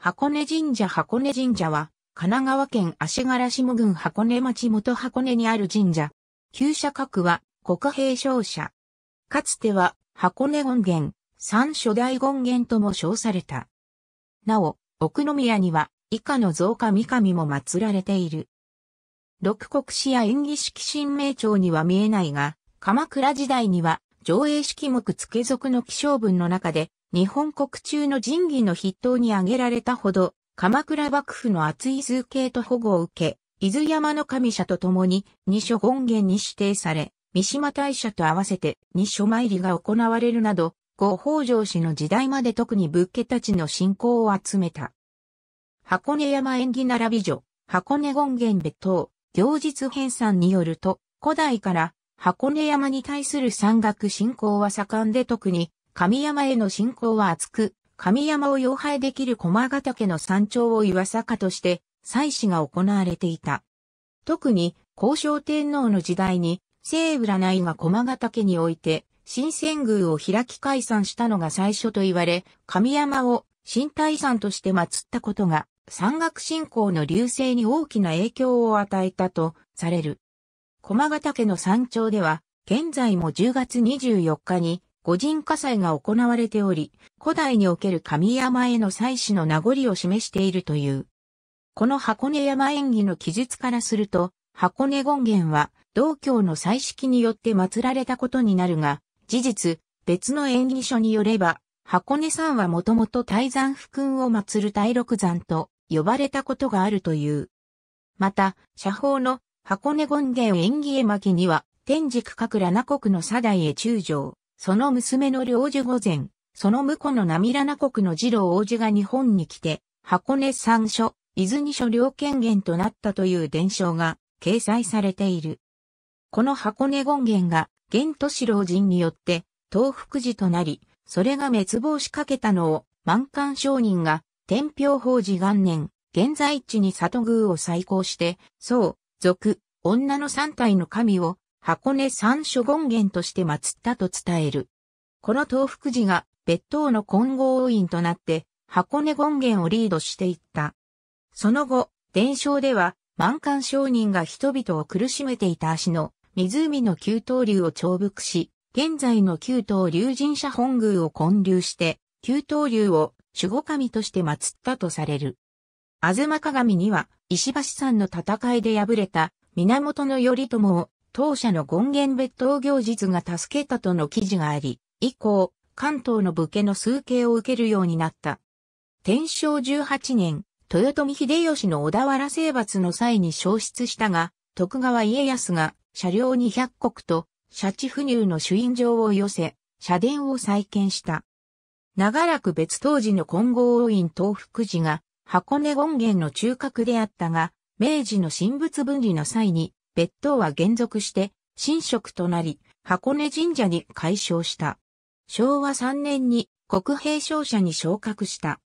箱根神社箱根神社は、神奈川県足柄下郡箱根町元箱根にある神社。旧社格は、国平商社。かつては、箱根権現、三初代権現とも称された。なお、奥宮には、以下の造家三神も祀られている。六国史や演技式神明朝には見えないが、鎌倉時代には、上映式目付属の気象文の中で、日本国中の仁義の筆頭に挙げられたほど、鎌倉幕府の厚い崇敬と保護を受け、伊豆山の神社と共に二所権現に指定され、三島大社と合わせて二所参りが行われるなど、五北条氏の時代まで特に仏家たちの信仰を集めた。箱根山縁起並び所、箱根権現別等、行日編纂によると、古代から箱根山に対する山岳信仰は盛んで特に神山への信仰は厚く、神山を要拝できる駒ヶ岳の山頂を岩坂として、祭祀が行われていた。特に、交渉天皇の時代に、聖占いが駒ヶ岳において、新仙宮を開き解散したのが最初と言われ、神山を新体山として祀ったことが、山岳信仰の流星に大きな影響を与えたとされる。駒ヶ岳の山頂では、現在も10月24日に五人火災が行われており、古代における神山への祭祀の名残を示しているという。この箱根山縁起の記述からすると、箱根権現は、道教の祭式によって祀られたことになるが、事実、別の縁起書によれば、箱根山はもともと大山福雲を祀る大六山と呼ばれたことがあるという。また、社宝の箱根権現縁起絵巻には、天竺各羅那国の左大へ中将、その娘の領事御前、その婿の涙名国の次郎王子が日本に来て、箱根三所、伊豆二所領権限となったという伝承が掲載されている。この箱根権限が、元都市老人によって、東福寺となり、それが滅亡しかけたのを、満館商人が、天平法寺元年、現在地に里宮を再興して、僧、俗、女の三体の神を箱根三諸権現として祀ったと伝える。この東福寺が別当の金剛院となって箱根権現をリードしていった。その後、伝承では満漢商人が人々を苦しめていた足の湖の旧東流を重伏し、現在の旧東流神社本宮を建立して、旧東流を守護神として祀ったとされる。あずま鏡には、石橋山の戦いで敗れた源頼朝を当社の権限別当行実が助けたとの記事があり、以降、関東の武家の崇敬を受けるようになった。天正18年、豊臣秀吉の小田原征伐の際に消失したが、徳川家康が車両に百国と、社地不入の主印状を寄せ、社殿を再建した。長らく別当時の金剛王院東福寺が箱根権現の中核であったが、明治の神仏分離の際に別当は減属して、新職となり、箱根神社に改称した。昭和3年に国兵商社に昇格した。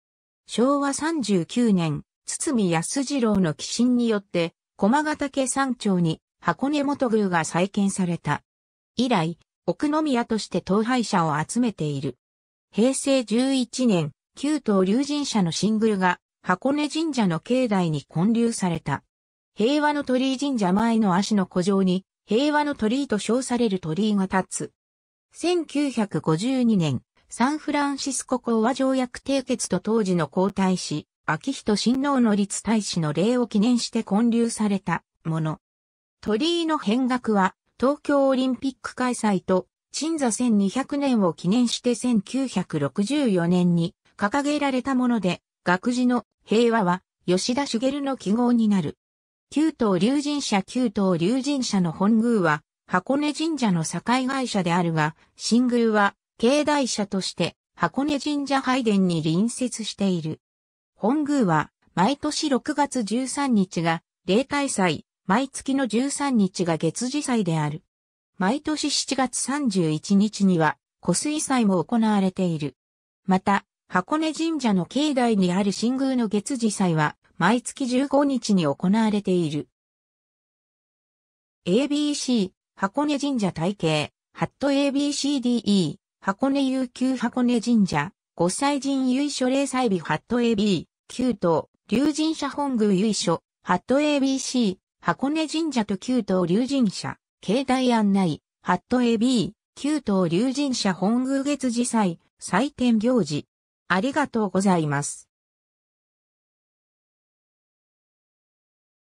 昭和39年、堤康次郎の寄進によって、駒ヶ岳山頂に箱根元宮が再建された。以来、奥宮として統廃者を集めている。平成11年、旧東龍神社の新宮が箱根神社の境内に建立された。平和の鳥居神社前の足の古城に、平和の鳥居と称される鳥居が立つ。1952年、サンフランシスコ講和条約締結と当時の皇太子、秋人親王の立大使の礼を記念して建立されたもの。鳥居の変額は、東京オリンピック開催と、鎮座1200年を記念して1964年に掲げられたもので、学士の平和は吉田茂の記号になる。旧東龍神社旧東龍神社の本宮は、箱根神社の境会社であるが、新宮は、境内社として、箱根神社拝殿に隣接している。本宮は、毎年6月13日が、例大祭、毎月の13日が月次祭である。毎年7月31日には、湖水祭も行われている。また、箱根神社の境内にある新宮の月次祭は、毎月15日に行われている。ABC、箱根神社体系、ハット ABCDE、箱根悠久箱根神社、五歳神由緒霊祭日ハット AB、旧東、竜神社本宮由緒、ハット ABC、箱根神社と旧東竜神社、境内案内、ハット AB、旧東竜神社本宮月次祭、祭典行事。ありがとうございます。